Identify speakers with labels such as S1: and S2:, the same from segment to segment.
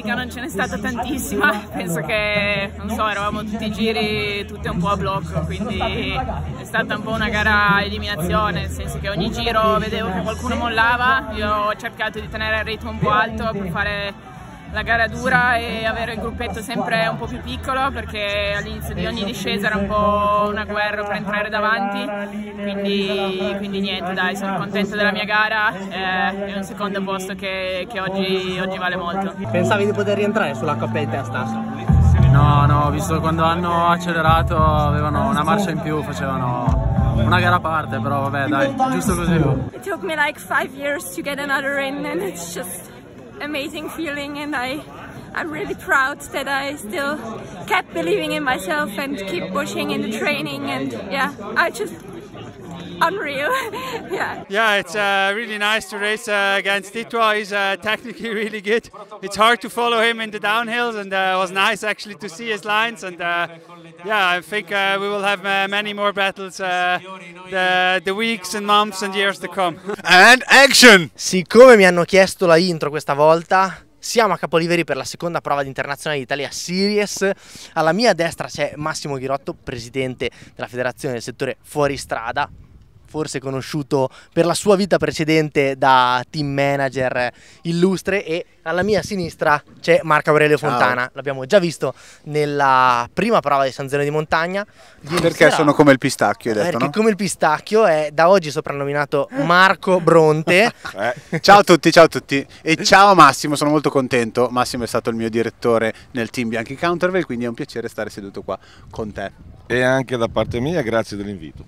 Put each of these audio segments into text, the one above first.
S1: tattica non ce
S2: n'è stata tantissima, penso che, non so, eravamo tutti i giri tutti un po' a blocco, quindi è stata un po' una gara a eliminazione, nel senso che ogni giro vedevo che qualcuno mollava, io ho
S3: cercato di tenere il ritmo un po' alto per fare la gara dura e avere il
S2: gruppetto sempre un po' più piccolo perché all'inizio di ogni discesa era un po' una guerra per entrare davanti,
S1: quindi, quindi niente dai, sono contento della mia
S2: gara, eh, è un secondo posto che, che oggi, oggi vale molto. Pensavi di poter rientrare sulla Coppa di Testa? No, no, visto quando hanno accelerato avevano una marcia in più, facevano una gara a parte, però vabbè, dai, giusto così. It took me like five years to get another in and it's just amazing feeling and I, I'm really proud that I still kept believing in myself and keep pushing in the training and yeah, I just unreal. yeah. Yeah, it's uh,
S3: really nice to race uh, against Ditwa. He's uh, technically really good. It's hard to follow him in the downhills, and uh, it was nice actually to see his lines. And uh, yeah, I think uh, we will have
S2: many more battles the, the weeks and months and years to come. and action! Siccome mi hanno chiesto la intro questa volta, siamo a Capoliveri per la seconda prova di internazionale d'Italia Series. Alla mia destra c'è Massimo Ghirotto, presidente della federazione del settore fuoristrada forse conosciuto per la sua vita precedente da team manager illustre e alla mia sinistra c'è Marco Aurelio Ciao. Fontana, l'abbiamo già visto nella prima prova di San Zeno di Montagna. Ieri perché sera, sono come
S3: il pistacchio, hai detto, Perché no?
S2: come il pistacchio è da oggi soprannominato Marco Bronte.
S1: Eh, ciao a tutti,
S3: ciao a tutti e ciao Massimo, sono molto contento. Massimo è stato il mio direttore nel team Bianchi Counterville, quindi è un piacere stare seduto qua con te.
S1: E anche da parte mia, grazie dell'invito.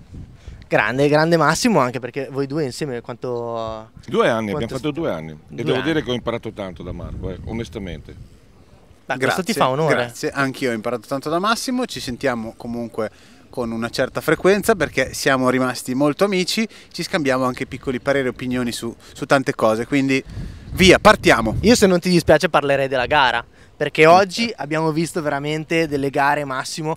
S2: Grande, grande Massimo, anche perché voi due insieme quanto... Due anni, quanto abbiamo fatto due anni. Due e devo anni. dire
S1: che ho imparato tanto da Marco, eh, onestamente.
S3: Da grazie, ti fa onore. Grazie, anch'io ho imparato tanto da Massimo, ci sentiamo comunque con una certa frequenza perché siamo rimasti molto amici, ci scambiamo anche piccoli pareri e opinioni
S2: su, su tante cose, quindi via, partiamo. Io se non ti dispiace parlerei della gara, perché oggi abbiamo visto veramente delle gare Massimo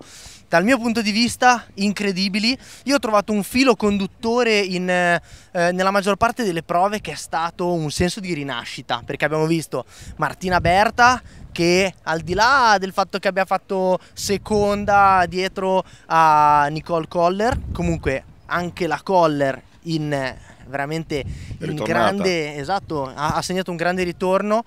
S2: dal mio punto di vista incredibili. Io ho trovato un filo conduttore in, eh, eh, nella maggior parte delle prove che è stato un senso di rinascita, perché abbiamo visto Martina Berta che al di là del fatto che abbia fatto seconda dietro a Nicole Coller, comunque anche la Coller in eh, veramente in grande esatto, ha segnato un grande ritorno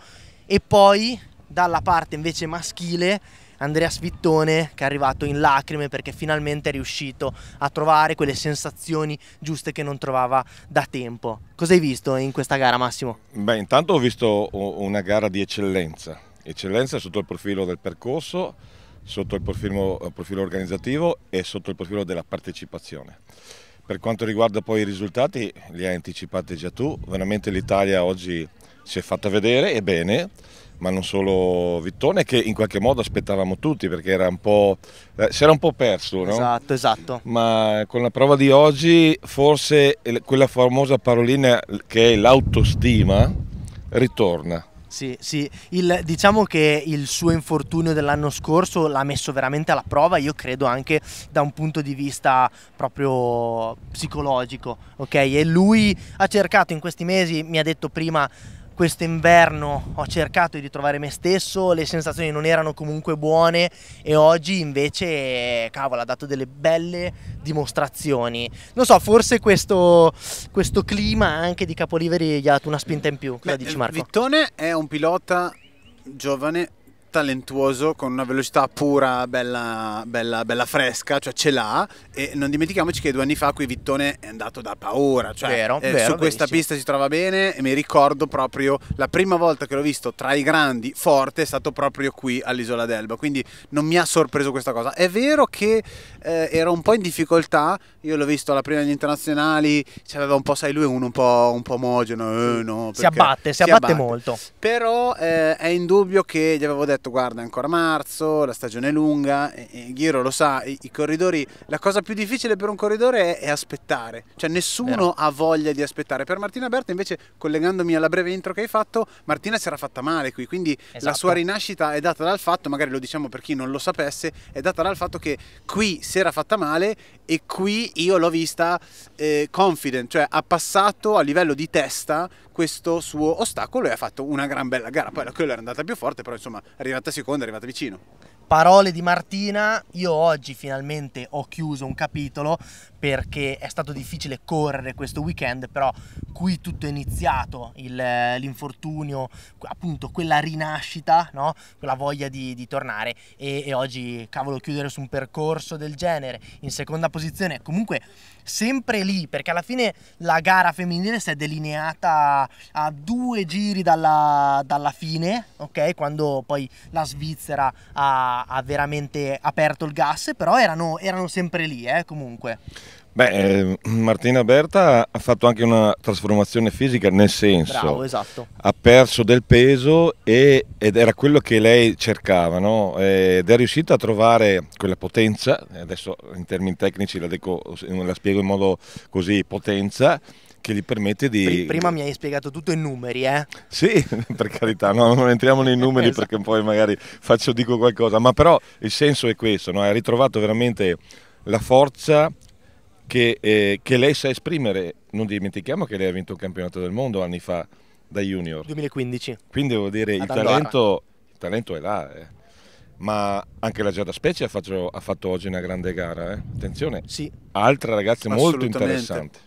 S2: e poi dalla parte invece maschile Andrea Svittone che è arrivato in lacrime perché finalmente è riuscito a trovare quelle sensazioni giuste che non trovava da tempo.
S1: Cosa hai visto in questa gara Massimo? Beh intanto ho visto una gara di eccellenza, eccellenza sotto il profilo del percorso, sotto il profilo, eh, profilo organizzativo e sotto il profilo della partecipazione. Per quanto riguarda poi i risultati, li hai anticipati già tu, veramente l'Italia oggi si è fatta vedere e bene ma non solo Vittone, che in qualche modo aspettavamo tutti perché era un po', eh, si era un po' perso. No? Esatto, esatto. Ma con la prova di oggi forse quella famosa parolina che è l'autostima ritorna.
S2: Sì, sì. Il, diciamo che il suo infortunio dell'anno scorso l'ha messo veramente alla prova, io credo anche da un punto di vista proprio psicologico, ok? E lui ha cercato in questi mesi, mi ha detto prima, questo inverno ho cercato di trovare me stesso, le sensazioni non erano comunque buone e oggi invece, cavolo, ha dato delle belle dimostrazioni. Non so, forse questo, questo clima anche di Capoliveri gli ha dato una spinta in più. Cosa Beh, dici Marco?
S3: Vittone è un pilota giovane talentuoso con una velocità pura, bella, bella, bella fresca, cioè ce l'ha e non dimentichiamoci che due anni fa qui Vittone è andato da paura, cioè vero, eh, vero, su questa benissimo. pista si trova bene e mi ricordo proprio la prima volta che l'ho visto tra i grandi forte è stato proprio qui all'isola d'Elba, quindi non mi ha sorpreso questa cosa. È vero che eh, era un po' in difficoltà, io l'ho visto alla prima degli internazionali, c'aveva un po', sai, lui uno un po', un po omogeno, eh, no, si abbatte, si, si abbatte, abbatte, molto. Però eh, è indubbio che gli avevo detto detto guarda è ancora marzo, la stagione è lunga, e, e Ghiro lo sa, i, i, corridori, la cosa più difficile per un corridore è, è aspettare, cioè nessuno Beh. ha voglia di aspettare. Per Martina Berta invece, collegandomi alla breve intro che hai fatto, Martina si era fatta male qui, quindi esatto. la sua rinascita è data dal fatto, magari lo diciamo per chi non lo sapesse, è data dal fatto che qui si era fatta male e qui io l'ho vista eh, confident, cioè ha passato a livello di testa questo suo ostacolo e ha fatto una gran bella gara, poi quello era andata più forte, però insomma arriva arrivata seconda, è arrivata vicino
S2: parole di Martina, io oggi finalmente ho chiuso un capitolo perché è stato difficile correre questo weekend, però qui tutto è iniziato, il, eh, l'infortunio, appunto quella rinascita, no? quella voglia di, di tornare e, e, oggi, cavolo, chiudere su un percorso del genere in seconda posizione, comunque sempre lì, perché alla fine la gara femminile si è delineata a due giri dalla, dalla fine, ok? Quando poi la Svizzera ha, ha veramente aperto il gas, però erano, erano sempre lì, eh, comunque.
S1: Beh, eh, Martina Berta ha fatto anche una trasformazione fisica nel senso, Bravo, esatto. ha perso del peso e, ed era quello che lei cercava no? ed è riuscita a trovare quella potenza, adesso in termini tecnici la, dico, la spiego in modo così, potenza, che gli permette di... Prima
S2: mi hai spiegato tutto in numeri, eh?
S1: Sì, per carità, no, non entriamo nei numeri esatto. perché poi magari faccio, dico qualcosa, ma però il senso è questo, no? ha ritrovato veramente la forza che, eh, che, lei sa esprimere. Non dimentichiamo che lei ha vinto un campionato del mondo anni fa da junior.
S2: 2015.
S1: Quindi devo dire, il talento, il talento, è là. Eh. Ma anche la Giada Spezia ha fatto, ha fatto oggi una grande gara. Eh. Attenzione, sì. altra ragazza molto interessante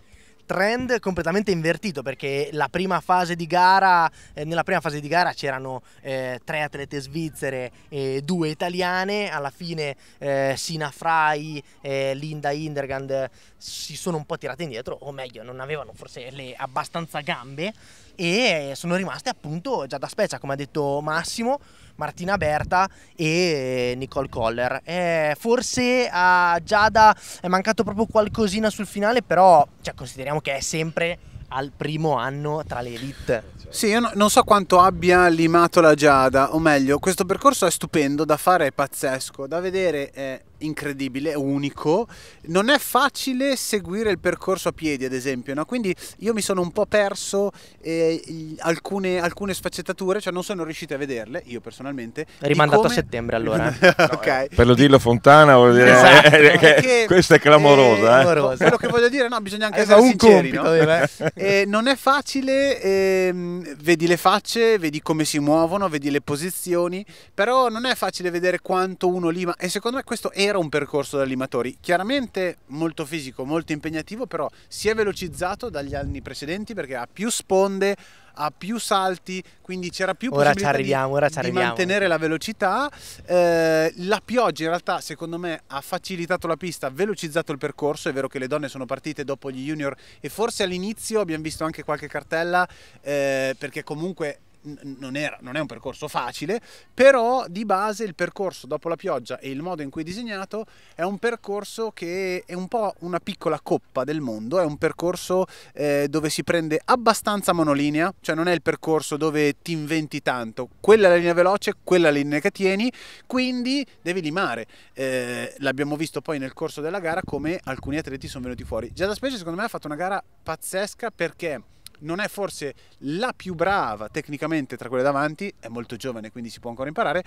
S2: trend completamente invertito perché la prima fase di gara, eh, nella prima fase di gara c'erano eh, tre atlete svizzere e due italiane, alla fine eh, Sina Frai e Linda Hindergand si sono un po' tirate indietro, o meglio non avevano forse le abbastanza gambe e sono rimaste appunto già da specie come ha detto Massimo Martina Berta e eh, Nicole Coller. Eh, forse a Giada è mancato proprio qualcosina sul finale, però cioè, consideriamo che è sempre al primo anno tra le elite.
S3: Sì, io no, non so quanto abbia limato la Giada, o meglio, questo percorso è stupendo da fare, è pazzesco, da vedere è incredibile, unico. Non è facile seguire il percorso a piedi, ad esempio, no? quindi io mi sono un po' perso eh, alcune, alcune, sfaccettature, cioè non sono riuscito a vederle, io personalmente. Rimandato come... a settembre allora.
S2: eh. okay.
S1: Per lo dirlo Fontana vuol dire esatto, eh, perché, questa è clamorosa. Eh. clamorosa. Quello che
S2: voglio dire,
S3: no, bisogna anche eh, essere un sinceri. Compito, no? Eh, non è facile, ehm, vedi le facce, vedi come si muovono, vedi le posizioni, però non è facile vedere quanto uno lì, ma e secondo me questo è era un percorso da limatori, chiaramente molto fisico, molto impegnativo, però si è velocizzato dagli anni precedenti perché ha più sponde, ha più salti, quindi c'era più ora possibilità arriviamo, di, ora di mantenere la velocità. Eh, la pioggia in realtà secondo me ha facilitato la pista, ha velocizzato il percorso, è vero che le donne sono partite dopo gli junior e forse all'inizio abbiamo visto anche qualche cartella eh, perché comunque non, era, non, è un percorso facile, però di base il percorso dopo la pioggia e il modo in cui è disegnato è un percorso che è un po' una piccola coppa del mondo, è un percorso eh, dove si prende abbastanza monolinea, cioè non è il percorso dove ti inventi tanto, quella è la linea veloce, quella è la linea che tieni, quindi devi limare. Eh, l'abbiamo visto poi nel corso della gara come alcuni atleti sono venuti fuori. Già da Specie secondo me ha fatto una gara pazzesca perché non è forse la più brava tecnicamente tra quelle davanti, è molto giovane quindi si può ancora imparare,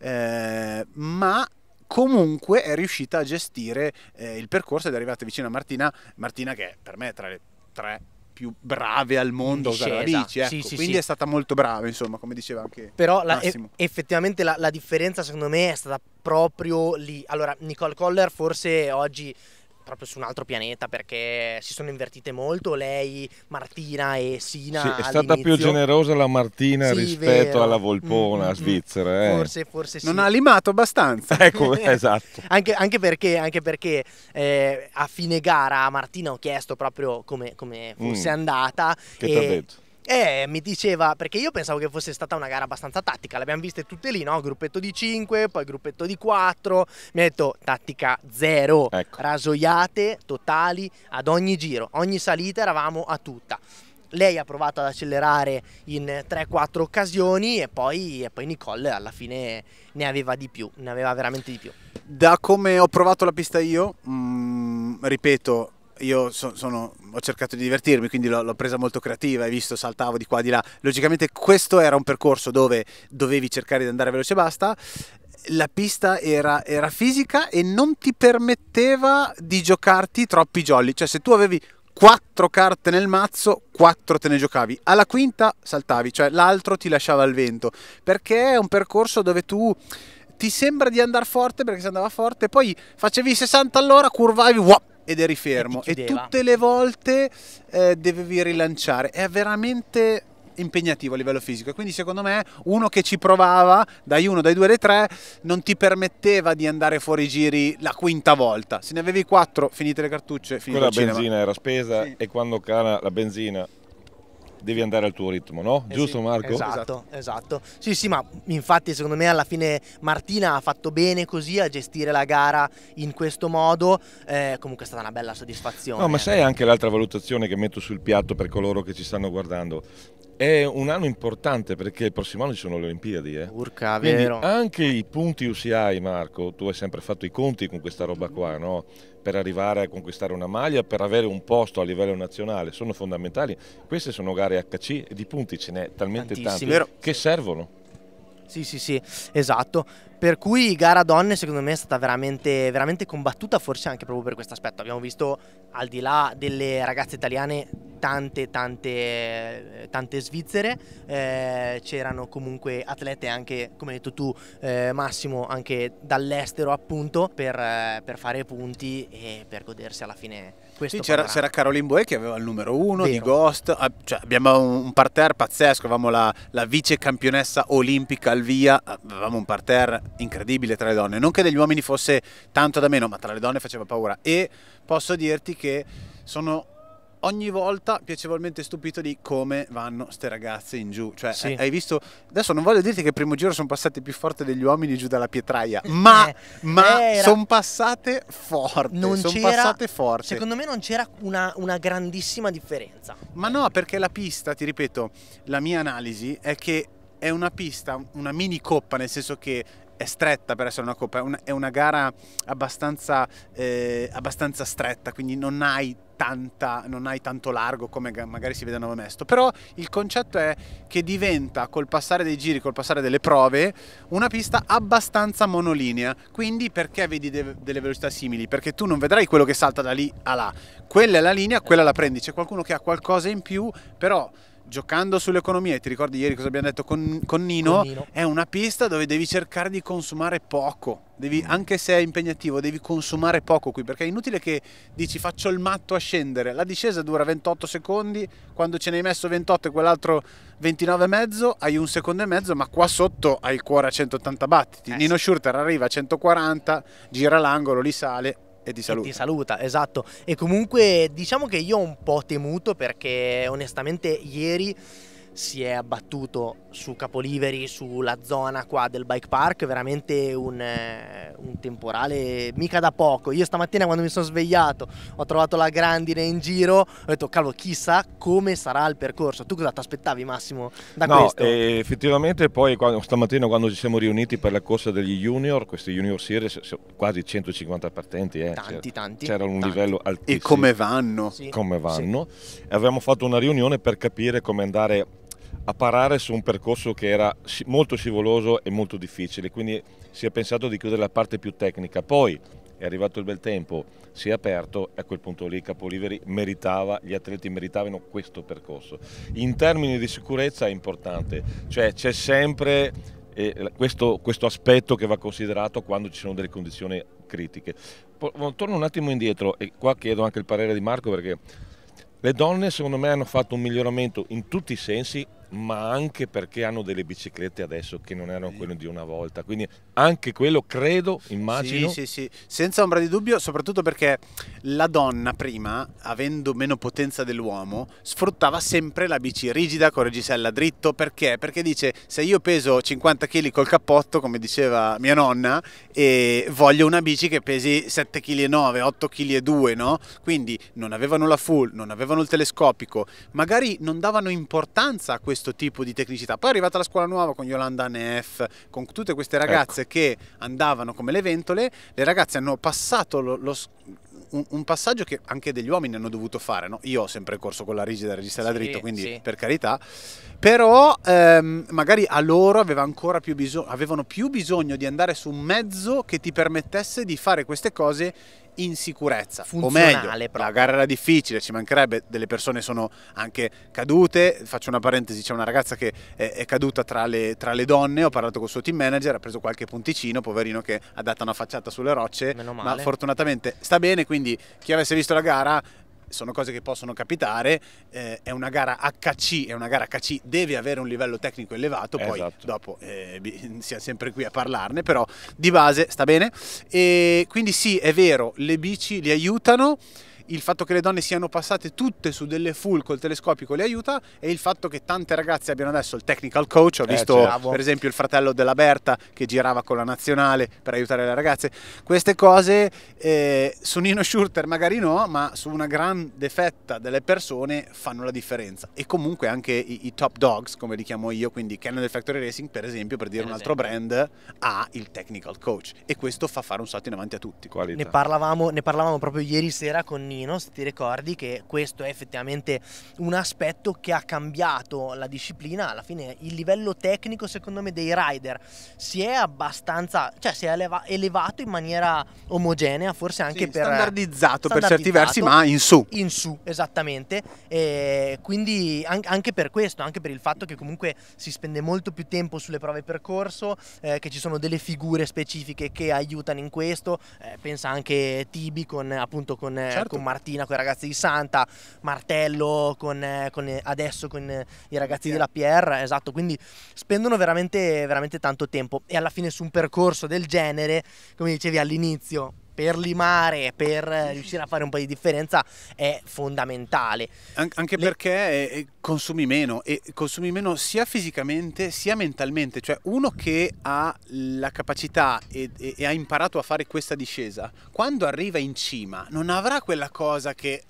S3: eh, ma comunque è riuscita a gestire eh, il percorso ed è arrivata vicino a Martina, Martina che è per me tra le tre più brave al mondo usare la bici, ecco. sì, sì, quindi sì. è stata molto brava insomma come diceva anche però la,
S2: effettivamente la, la differenza secondo me è stata proprio lì allora Nicole Coller forse oggi proprio su un altro pianeta perché si sono invertite molto lei, Martina e Sina. Sì, è stata più
S1: generosa la Martina sì, rispetto vero. alla Volpona mm, mm, mm, svizzera. Eh. Forse, forse sì. Non ha limato abbastanza. ecco, esatto.
S2: anche, anche, perché, anche perché eh, a fine gara a Martina ho chiesto proprio come, come fosse mm. andata. Che e... E mi diceva, perché io pensavo che fosse stata una gara abbastanza tattica, l'abbiamo viste tutte lì, no? Gruppetto di 5, poi gruppetto di 4, mi ha detto tattica 0, ecco. rasoiate totali ad ogni giro, ogni salita eravamo a tutta lei ha provato ad accelerare in 3-4 occasioni e poi, e poi, Nicole alla fine ne aveva di più, ne aveva veramente di più.
S3: Da come ho provato la pista io, mh, mm, ripeto, io so, sono, ho cercato di divertirmi, quindi l'ho, l'ho, presa molto creativa, hai visto, saltavo di qua, di là. Logicamente questo era un percorso dove dovevi cercare di andare veloce e basta. La pista era, era fisica e non ti permetteva di giocarti troppi jolly, cioè se tu avevi 4 carte nel mazzo, 4 te ne giocavi. Alla quinta saltavi, cioè l'altro ti lasciava al vento, perché è un percorso dove tu ti sembra di andare forte perché si andava forte, poi facevi 60 all'ora, curvavi, wop, ed eri fermo e, e tutte le volte eh, dovevi rilanciare. È veramente impegnativo a livello fisico quindi secondo me uno che ci provava dai 1, dai 2, dai 3 non ti permetteva di andare fuori giri la quinta volta, se ne avevi 4 finite
S2: le cartucce, finito Quella il cinema. benzina
S1: era spesa sì. e quando cala la benzina devi andare al tuo ritmo, no? Eh Giusto sì, Marco? Esatto,
S2: esatto. Sì, sì, ma infatti secondo me alla fine Martina ha fatto bene così a gestire la gara in questo modo, eh, comunque è stata una bella soddisfazione. No, ma eh. sai
S1: anche l'altra valutazione che metto sul piatto per coloro che ci stanno guardando? È un anno importante perché il prossimo anno ci sono le Olimpiadi. Eh? Urca, Quindi vero. Anche i punti UCI, Marco, tu hai sempre fatto i conti con questa roba qua, no? per arrivare a conquistare una maglia, per avere un posto a livello nazionale, sono fondamentali. Queste sono gare HC e di punti ce n'è talmente Tantissimi. tanti che servono. Sì, sì, sì, esatto.
S2: Per cui gara donne secondo me è stata veramente, veramente, combattuta forse anche proprio per questo aspetto. Abbiamo visto al di là delle ragazze italiane tante tante tante svizzere, eh, c'erano comunque atlete anche come hai detto tu eh, Massimo anche dall'estero appunto per, per, fare punti e per godersi alla fine
S3: Sì, c'era, c'era Caroline Boe che aveva il numero uno Vero. di Ghost, ah, cioè, abbiamo un parterre pazzesco, avevamo la, la vice campionessa olimpica al via, avevamo un parterre incredibile tra le donne, non che degli uomini fosse tanto da meno, ma tra le donne faceva paura e posso dirti che sono ogni volta piacevolmente stupito di come vanno ste ragazze in giù. Cioè, sì. hai visto? Adesso non voglio dirti che il primo giro sono passate più forte degli uomini giù dalla pietraia, ma, eh, ma era... sono passate forti, Non c'era... passate forte. Secondo
S2: me non c'era una, una, grandissima differenza.
S3: Ma no, perché la pista, ti ripeto, la mia analisi è che è una pista, una mini coppa, nel senso che è stretta per essere una coppa, è una, è una gara abbastanza, eh, abbastanza, stretta, quindi non hai, tanta, non hai tanto largo come magari si vede a Mesto, però il concetto è che diventa col passare dei giri, col passare delle prove, una pista abbastanza monolinea, quindi perché vedi de delle velocità simili? Perché tu non vedrai quello che salta da lì a là, quella è la linea, quella la prendi, c'è qualcuno che ha qualcosa in più, però giocando sull'economia, ti ricordi ieri cosa abbiamo detto con, con, Nino, con, Nino, è una pista dove devi cercare di consumare poco, devi, mm. anche se è impegnativo, devi consumare poco qui, perché è inutile che dici faccio il matto a scendere, la discesa dura 28 secondi, quando ce ne hai messo 28 e quell'altro 29,5 hai un secondo e mezzo, ma qua sotto hai il cuore a 180 battiti, eh.
S2: Nino Schurter arriva a 140, gira l'angolo, li sale, e ti saluta. E ti saluta, esatto. E comunque diciamo che io ho un po' temuto perché onestamente ieri si è abbattuto su Capoliveri, sulla zona qua del bike park, veramente un, eh, un, temporale mica da poco. Io stamattina quando mi sono svegliato ho trovato la grandine in giro, ho detto cavolo chissà come sarà il percorso. Tu cosa ti aspettavi Massimo da no, questo?
S1: Eh, effettivamente poi quando, stamattina quando ci siamo riuniti per la corsa degli junior, questi junior series, quasi 150 partenti. Eh, tanti, tanti. C'era un tanti. livello altissimo. E come vanno. Sì. Come vanno. Sì. E abbiamo fatto una riunione per capire come andare a parare su un percorso che era molto scivoloso e molto difficile, quindi si è pensato di chiudere la parte più tecnica. Poi è arrivato il bel tempo, si è aperto e a quel punto lì Capoliveri meritava, gli atleti meritavano questo percorso. In termini di sicurezza è importante, cioè c'è sempre eh, questo, questo aspetto che va considerato quando ci sono delle condizioni critiche. Torno un attimo indietro e qua chiedo anche il parere di Marco perché le donne secondo me hanno fatto un miglioramento in tutti i sensi ma anche perché hanno delle biciclette adesso che non erano quelle di una volta. Quindi anche quello credo, immagino. Sì, sì, sì, senza ombra di dubbio, soprattutto perché la
S3: donna prima, avendo meno potenza dell'uomo, sfruttava sempre la bici rigida con regisella dritto. Perché? Perché dice, se io peso 50 kg col cappotto, come diceva mia nonna, e voglio una bici che pesi 7,9 kg, 8,2 kg, no? Quindi non avevano la full, non avevano il telescopico, magari non davano importanza a questo questo tipo di tecnicità. Poi è arrivata la scuola nuova con Yolanda Neff, con tutte queste ragazze ecco. che andavano come le ventole, le ragazze hanno passato lo, lo, un, un, passaggio che anche degli uomini hanno dovuto fare. No? Io ho sempre corso con la rigida regista sì, dritto, quindi sì. per carità, però ehm, magari a loro più bisogno, avevano più bisogno di andare su un mezzo che ti permettesse di fare queste cose in sicurezza. Funzionale o meglio, proprio. la gara era difficile, ci mancherebbe, delle persone sono anche cadute, faccio una parentesi, c'è una ragazza che è, è caduta tra le, tra le, donne, ho parlato col suo team manager, ha preso qualche punticino, poverino che ha dato una facciata sulle rocce, ma fortunatamente sta bene, quindi chi avesse visto la gara sono cose che possono capitare, eh, è una gara HC, è una gara HC, deve avere un livello tecnico elevato, poi esatto. dopo eh, siamo sempre qui a parlarne, però di base sta bene. E quindi sì, è vero, le bici li aiutano il fatto che le donne siano passate tutte su delle full col telescopico le aiuta e il fatto che tante ragazze abbiano adesso il technical coach, ho eh, visto eh, per esempio il fratello della Berta che girava con la nazionale per aiutare le ragazze, queste cose eh, su Nino Schurter magari no, ma su una grande fetta delle persone fanno la differenza e comunque anche i, i top dogs come li chiamo io, quindi Canon del Factory Racing per esempio, per dire per un esempio. altro brand, ha il technical coach e questo fa fare un salto in avanti a tutti. Ne
S2: parlavamo, ne parlavamo proprio ieri sera con cammino, se ti ricordi che questo è effettivamente un aspetto che ha cambiato la disciplina, alla fine il livello tecnico secondo me dei rider si è abbastanza, cioè si è eleva- elevato in maniera omogenea, forse anche sì, per... Standardizzato, standardizzato per certi versi, ma in su. In su, esattamente. E quindi anche per questo, anche per il fatto che comunque si spende molto più tempo sulle prove percorso, eh, che ci sono delle figure specifiche che aiutano in questo, eh, pensa anche Tibi con appunto con, eh, certo, con Martina con i ragazzi di Santa, Martello con, eh, con eh, adesso con eh, i ragazzi della PR, esatto, quindi spendono veramente, veramente tanto tempo e alla fine su un percorso del genere, come dicevi all'inizio, per limare, per riuscire a fare un po' di differenza
S3: è fondamentale. An anche Le... perché eh, eh, consumi meno e consumi meno sia fisicamente sia mentalmente, cioè uno che ha la capacità e, e, e ha imparato a fare questa discesa, quando arriva in cima non avrà quella cosa che...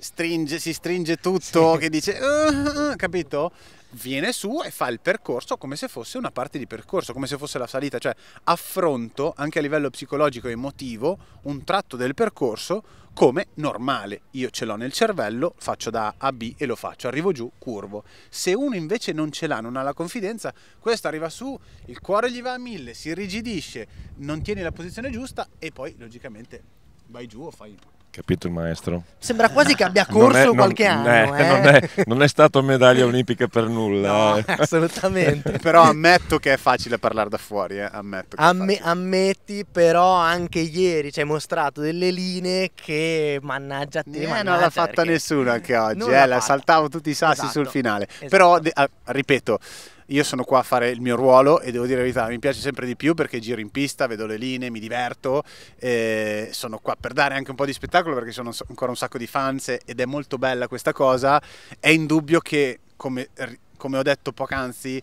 S3: Stringe, si stringe tutto, sì. che dice, uh, uh, capito? viene su e fa il percorso come se fosse una parte di percorso, come se fosse la salita, cioè affronto anche a livello psicologico e emotivo un tratto del percorso come normale. Io ce l'ho nel cervello, faccio da A a B e lo faccio, arrivo giù, curvo. Se uno invece non ce l'ha, non ha la confidenza, questo arriva su, il cuore gli va a mille, si irrigidisce, non tieni la posizione giusta e poi logicamente vai giù o fai
S1: Capito il maestro? Sembra quasi che abbia corso non è, qualche anno. Eh, eh. Non, è, non, è, stato medaglia olimpica per nulla. No, eh.
S3: assolutamente. però ammetto che è facile parlare da fuori. Eh. Ammetto
S2: Amme, ammetti, però anche ieri ci hai mostrato delle linee che mannaggia te. Eh, mannaggia, non l'ha fatta
S3: nessuno anche oggi. Eh, la saltavo tutti i sassi esatto, sul finale. Esatto. Però, ah, ripeto io sono qua a fare il mio ruolo e devo dire la verità, mi piace sempre di più perché giro in pista, vedo le linee, mi diverto, eh, sono qua per dare anche un po' di spettacolo perché sono ancora un sacco di fans ed è molto bella questa cosa. È indubbio che, come, come ho detto poc'anzi,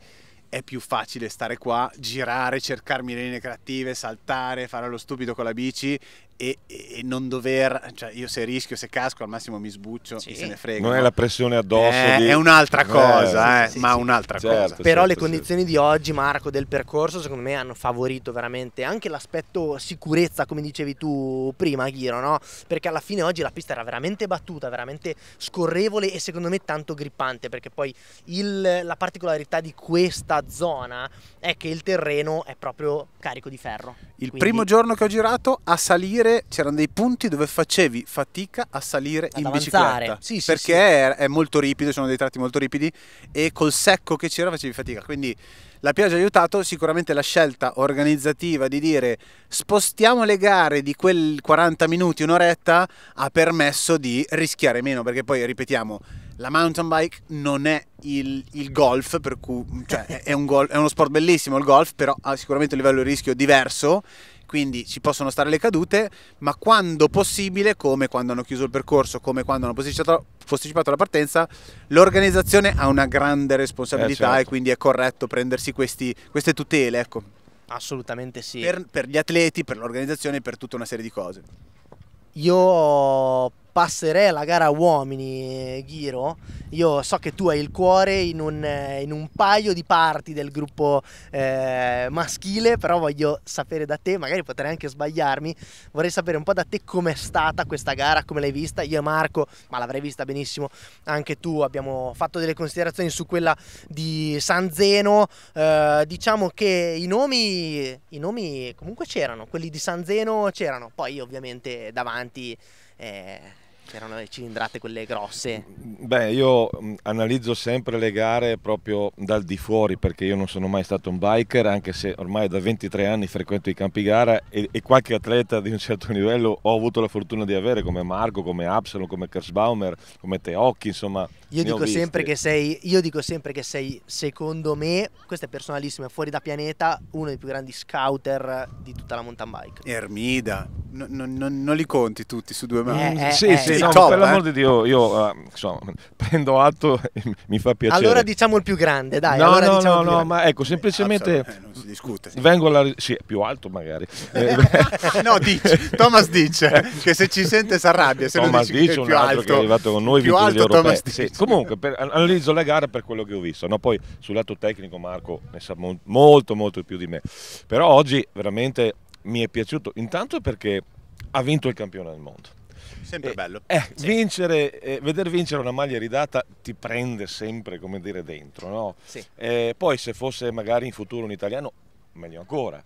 S3: è più facile stare qua, girare, cercarmi le linee creative, saltare, fare lo stupido con la bici e, e, non dover, cioè io se rischio,
S2: se casco al massimo mi sbuccio sì. e se ne frega.
S3: Non è la
S1: pressione addosso. Eh, di... È un'altra eh, cosa, eh,
S3: eh, sì, sì, ma un'altra certo, cosa. Però certo, le
S2: condizioni certo. di oggi, Marco, del percorso, secondo me hanno favorito veramente anche l'aspetto sicurezza, come dicevi tu prima, Ghiro, no? Perché alla fine oggi la pista era veramente battuta, veramente scorrevole e secondo me tanto grippante, perché poi il, la particolarità di questa zona è che il terreno è proprio carico di ferro.
S3: Il Quindi... primo giorno che ho girato a salire salire c'erano dei punti dove facevi fatica a salire Ad in avanzare. bicicletta. Sì, sì, perché sì. È, è molto ripido, sono dei tratti molto ripidi e col secco che c'era facevi fatica. Quindi la pioggia ha aiutato sicuramente la scelta organizzativa di dire spostiamo le gare di quel 40 minuti, un'oretta, ha permesso di rischiare meno, perché poi ripetiamo, la mountain bike non è il, il golf, per cui, cioè, è, un gol- è uno sport bellissimo il golf, però ha sicuramente un livello di rischio diverso quindi ci possono stare le cadute, ma quando possibile, come quando hanno chiuso il percorso, come quando hanno posticipato, posticipato la partenza, l'organizzazione ha una grande responsabilità eh, certo. e quindi è corretto prendersi questi, queste tutele, ecco.
S2: Assolutamente sì.
S3: Per, per gli atleti, per l'organizzazione, per tutta una serie di cose.
S2: Io passerei la gara uomini, Ghiro, io so che tu hai il cuore in un, eh, in un paio di parti del gruppo eh, maschile, però voglio sapere da te, magari potrei anche sbagliarmi, vorrei sapere un po' da te com'è stata questa gara, come l'hai vista, io e Marco, ma l'avrei vista benissimo anche tu, abbiamo fatto delle considerazioni su quella di San Zeno, eh, diciamo che i nomi, i nomi comunque c'erano, quelli di San Zeno c'erano, poi ovviamente davanti... Eh, C'erano le cilindrate quelle grosse.
S1: Beh, io mm, analizzo sempre le gare proprio dal di fuori perché io non sono mai stato un biker, anche se ormai da 23 anni frequento i campi gara e, e qualche atleta di un certo livello ho avuto la fortuna di avere, come Marco, come Absalom, come Kersbaumer, come Teocchi, insomma. Io dico, sempre che
S2: sei, io dico sempre che sei, secondo me, questa è personalissima, fuori da pianeta, uno dei più grandi scouter di tutta la mountain bike.
S3: Ermida, no, no, no, non li conti tutti su due eh, mani. Eh, eh, sì, eh, sì, sì, no, top, per eh? l'amor
S1: di Dio, io ah, insomma, prendo atto e mi fa piacere. Allora
S2: diciamo il più grande, dai. No, allora no, diciamo no, no ma
S1: ecco, semplicemente... Eh, non si discute. Vengo alla... Sì, più alto magari. Eh, no, dice, Thomas dice che se ci sente si arrabbia, se Thomas dice, dice un altro che è arrivato con noi, più alto Thomas sì, Comunque, per, analizzo la gara per quello che ho visto, no? poi sul lato tecnico Marco ne sa molto molto più di me, però oggi veramente mi è piaciuto, intanto perché ha vinto il campione del mondo Sempre eh, bello. Eh, sì. vincere, eh, veder vincere una maglia ridata ti prende sempre, come dire, dentro, no? Sì. Eh, poi se fosse magari in futuro un italiano, meglio ancora.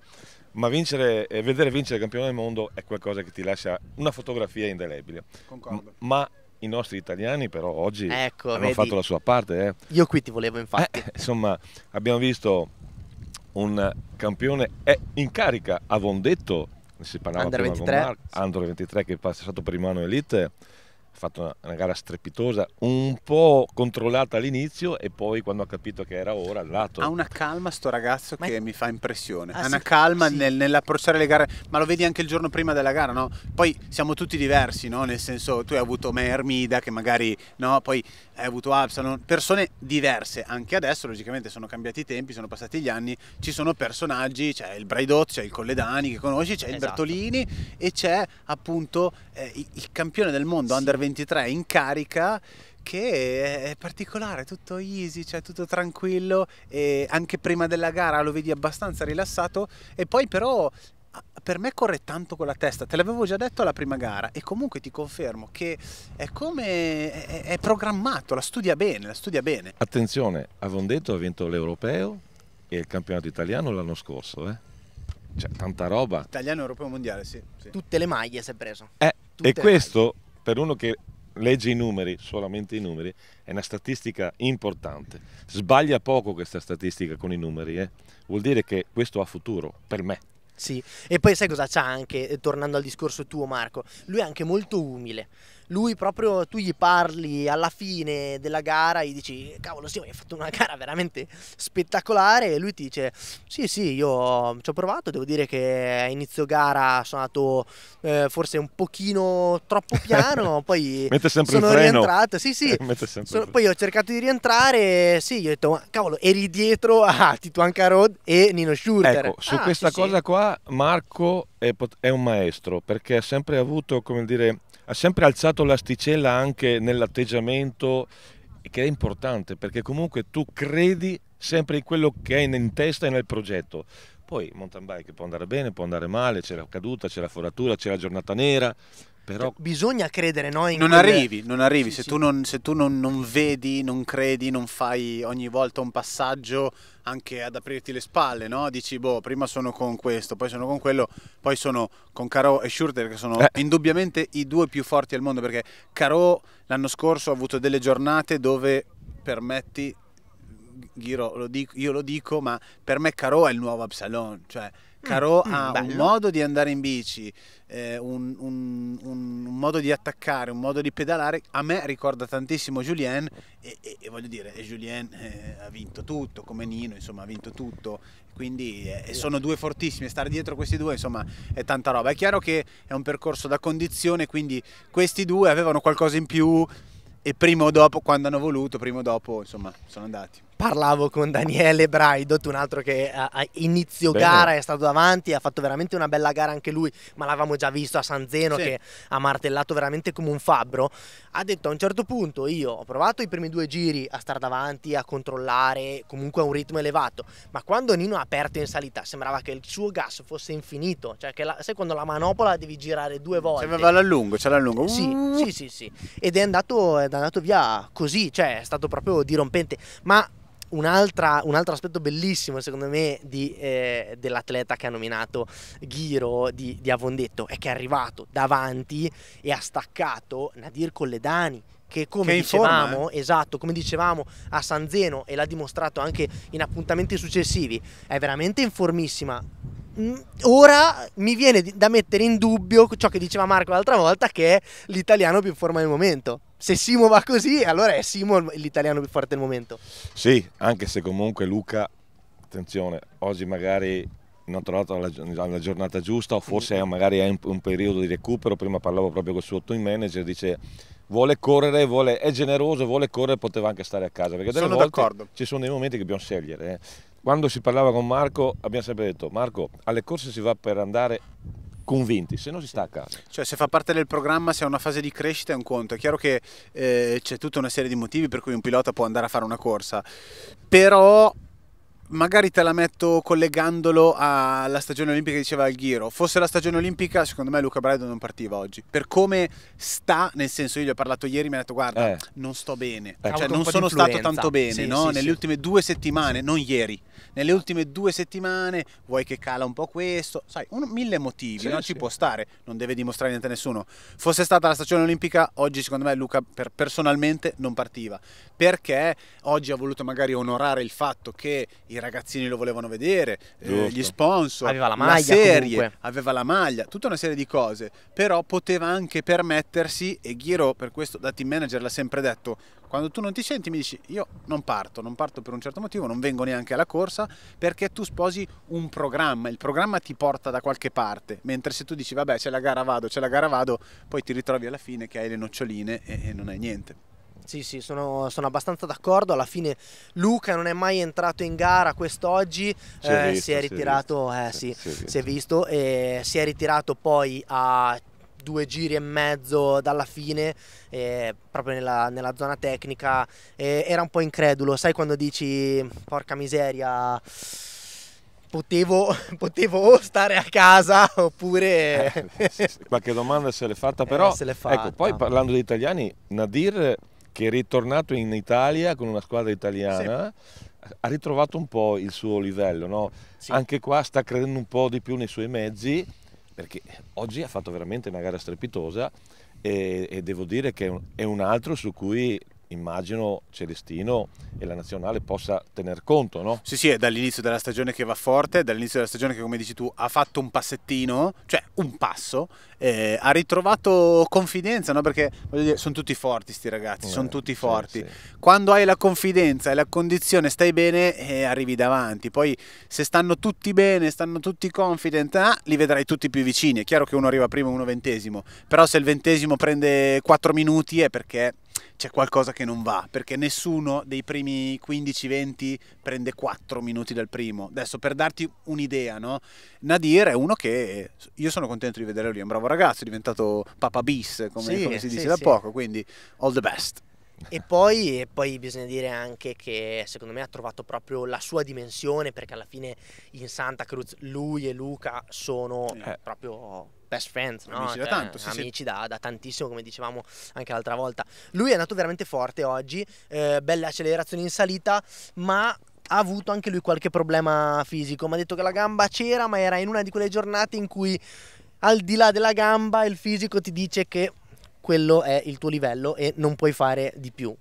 S1: Ma vincere, eh, vedere vincere il campione del mondo è qualcosa che ti lascia una fotografia indelebile. Concordo. M- ma i nostri italiani però oggi ecco, hanno vedi, fatto la sua parte. Eh. Io qui ti volevo infatti. Eh, insomma, abbiamo visto un campione in carica a Vondetto ne si parlava Under prima 23. Mar- Under 23 che è passato per Rimano Elite fatto una, una, gara strepitosa, un po' controllata all'inizio e poi quando ha capito che era ora, lato. Ha una calma
S3: sto ragazzo ma che
S1: è... mi fa impressione, ah, ha sì, una calma sì. nel,
S3: nell'approcciare le gare, ma lo vedi anche il giorno prima della gara, no? Poi siamo tutti diversi, no? Nel senso tu hai avuto me che magari, no? Poi hai avuto Absalon, persone diverse, anche adesso logicamente sono cambiati i tempi, sono passati gli anni, ci sono personaggi, c'è il Braidot, c'è il Colledani che conosci, c'è esatto. il Bertolini e c'è appunto eh, il campione del mondo sì. under 21 2023 in carica che è particolare, tutto easy, cioè tutto tranquillo e anche prima della gara lo vedi abbastanza rilassato e poi però per me corre tanto con la testa, te l'avevo già detto alla prima gara e comunque ti confermo che è come è, programmato, la studia bene, la studia bene.
S1: Attenzione, avevamo detto ha vinto l'europeo e il campionato italiano l'anno scorso, eh? Cioè, tanta roba.
S2: Italiano europeo mondiale, sì, sì. Tutte le maglie si è preso.
S1: Eh, e questo maglie per uno che legge i numeri, solamente i numeri, è una statistica importante. Sbaglia poco questa statistica con i numeri, eh? vuol dire che questo ha futuro, per me. Sì,
S2: e poi sai cosa c'ha anche, eh, tornando al discorso tuo Marco, lui è anche molto umile, lui proprio tu gli parli alla fine della gara, gli dici cavolo sì, hai fatto una gara veramente spettacolare e lui ti dice sì sì, io ci ho provato, devo dire che a inizio gara sono andato eh, forse un pochino troppo piano, poi sono rientrato, sì sì, sono, poi ho cercato di rientrare, sì, io ho detto ma cavolo eri dietro a Tituan Carod e Nino Schurter. Ecco, su ah, questa sì, cosa
S1: sì. qua Marco è, è un maestro perché ha sempre avuto, come dire, ha sempre alzato alzato l'asticella anche nell'atteggiamento che è importante perché comunque tu credi sempre in quello che hai in testa e nel progetto. Poi mountain bike può andare bene, può andare male, c'è la caduta, c'è la foratura, c'è la giornata nera, però... Cioè, bisogna credere, no? non,
S2: quelle... arrivi, non
S3: arrivi, sì, se, sì. Tu non, se, Tu non, non, vedi, non credi, non fai ogni volta un passaggio anche ad aprirti le spalle, no? Dici, boh, prima sono con questo, poi sono con quello, poi sono con Caro e Schurter, che sono eh. indubbiamente i due più forti al mondo, perché Caro l'anno scorso ha avuto delle giornate dove permetti, Giro, lo dico, io lo dico, ma per me Caro è il nuovo Absalon, cioè
S1: Caro mm, ha bello. un modo
S3: di andare in bici, eh, un, un, un, un, modo di attaccare, un modo di pedalare. A me ricorda tantissimo Julien e, e, e voglio dire, Julien eh, ha vinto tutto, come Nino, insomma, ha vinto tutto. Quindi eh, sono due fortissimi, stare dietro questi due, insomma, è tanta roba. È chiaro che è un percorso da condizione, quindi questi due avevano qualcosa in più e prima o dopo, quando hanno voluto, prima o dopo, insomma, sono andati
S2: parlavo con Daniele Braidot, un altro che eh, a, inizio Bene. gara è stato davanti, ha fatto veramente una bella gara anche lui, ma l'avevamo già visto a San Zeno sì. che ha martellato veramente come un fabbro. Ha detto a un certo punto io ho provato i primi due giri a stare davanti, a controllare comunque a un ritmo elevato, ma quando Nino ha aperto in salita sembrava che il suo gas fosse infinito, cioè che la, sai quando la manopola devi girare due volte. Sembrava l'allungo, c'era l'allungo. Sì, sì, sì, sì. Ed è andato, è andato via così, cioè è stato proprio dirompente, ma un altro aspetto bellissimo, secondo me, di, eh, dell'atleta che ha nominato Ghiro di, di Avondetto è che è arrivato davanti e ha staccato Nadir Colledani, che come che dicevamo, forma, eh? esatto, come dicevamo a San Zeno e l'ha dimostrato anche in appuntamenti successivi, è veramente in formissima. Mm, ora mi viene da mettere in dubbio ciò che diceva Marco l'altra volta, che è l'italiano più in forma del momento. Se Simo va così, allora è Simo l'italiano più forte del momento.
S1: Sì, anche se comunque Luca, attenzione, oggi magari non ha trovato la, la, giornata giusta o forse è, magari è un, un, periodo di recupero, prima parlavo proprio con il suo team manager, dice vuole correre, vuole, è generoso, vuole correre, poteva anche stare a casa, perché delle sono volte ci sono dei momenti che dobbiamo scegliere. Eh quando si parlava con Marco abbiamo sempre detto Marco alle corse si va per andare convinti, se no si sta a casa.
S3: Cioè se fa parte del programma, se è una fase di crescita è un conto, è chiaro che eh, c'è tutta una serie di motivi per cui un pilota può andare a fare una corsa, però magari te la metto collegandolo alla stagione olimpica che diceva Alghiro. Fosse la stagione olimpica, secondo me Luca Braido non partiva oggi. Per come sta, nel senso io gli ho parlato ieri, mi ha detto guarda, eh. non sto bene, eh. cioè non sono stato tanto bene, sì, no? Sì, nelle sì. ultime due settimane, non ieri, nelle ultime due settimane vuoi che cala un po' questo, sai, un, mille motivi, no? ci può stare, non deve dimostrare niente a nessuno. Fosse stata la stagione olimpica, oggi secondo me Luca per, personalmente non partiva, perché oggi ha voluto magari onorare il fatto che il ragazzini lo volevano vedere, eh, gli sponsor, aveva la, maglia, la serie, comunque. aveva la maglia, tutta una serie di cose, però poteva anche permettersi, e Ghiro per questo da team manager l'ha sempre detto, quando tu non ti senti mi dici io non parto, non parto per un certo motivo, non vengo neanche alla corsa perché tu sposi un programma, il programma ti porta da qualche parte, mentre se tu dici vabbè c'è la gara vado, c'è la gara vado, poi ti ritrovi alla fine che hai le noccioline e, e non hai niente.
S2: Sì, sì, sono, sono abbastanza d'accordo. Alla fine Luca non è mai entrato in gara quest'oggi, si è, eh, visto, si è ritirato, si è, eh, sì, si è visto, si è visto e si è ritirato poi a due giri e mezzo dalla fine, eh, proprio nella, nella, zona tecnica, eh, era un po' incredulo. Sai quando dici, porca miseria, potevo, potevo stare a casa oppure...
S1: Eh, qualche domanda se l'è fatta, eh, però... Se l'è fatta. Ecco, poi parlando di italiani, Nadir che è ritornato in Italia con una squadra italiana. Sì. Ha ritrovato un po' il suo livello, no? sì. anche qua sta credendo un po' di più nei suoi mezzi perché oggi ha fatto veramente una gara strepitosa e, e devo dire che è un, è un altro su cui immagino Celestino e la nazionale possa tener conto, no? Sì, sì, è dall'inizio della stagione che va forte, dall'inizio della stagione che, come dici tu, ha fatto un
S3: passettino, cioè un passo, eh, ha ritrovato confidenza, no? Perché, voglio dire, sono tutti forti questi ragazzi, eh, sono tutti forti. Sì, sì. Quando hai la confidenza e la condizione, stai bene e eh, arrivi davanti. Poi, se stanno tutti bene, stanno tutti confident, ah, li vedrai tutti più vicini. È chiaro che uno arriva prima e uno ventesimo, però se il ventesimo prende 4 minuti è perché c'è qualcosa che non va, perché nessuno dei primi 15-20 prende 4 minuti dal primo. Adesso per darti un'idea, no? Nadir è uno che io sono contento di vedere lui, è un bravo ragazzo, è diventato papà bis, come, sì, come si dice sì, da sì. poco, quindi all the best.
S2: E poi, e poi, bisogna dire anche che secondo me ha trovato proprio la sua dimensione perché alla fine in Santa Cruz lui e Luca sono eh. proprio best friends,
S1: no? amici, da, eh, tanto, sì, amici sì.
S2: Da, da tantissimo, come dicevamo anche l'altra volta. Lui è andato veramente forte oggi, eh, belle accelerazioni in salita, ma ha avuto anche lui qualche problema fisico. Mi ha detto che la gamba c'era, ma era in una di quelle giornate in cui al di là della gamba il fisico ti dice che quello è il tuo livello e non puoi fare di più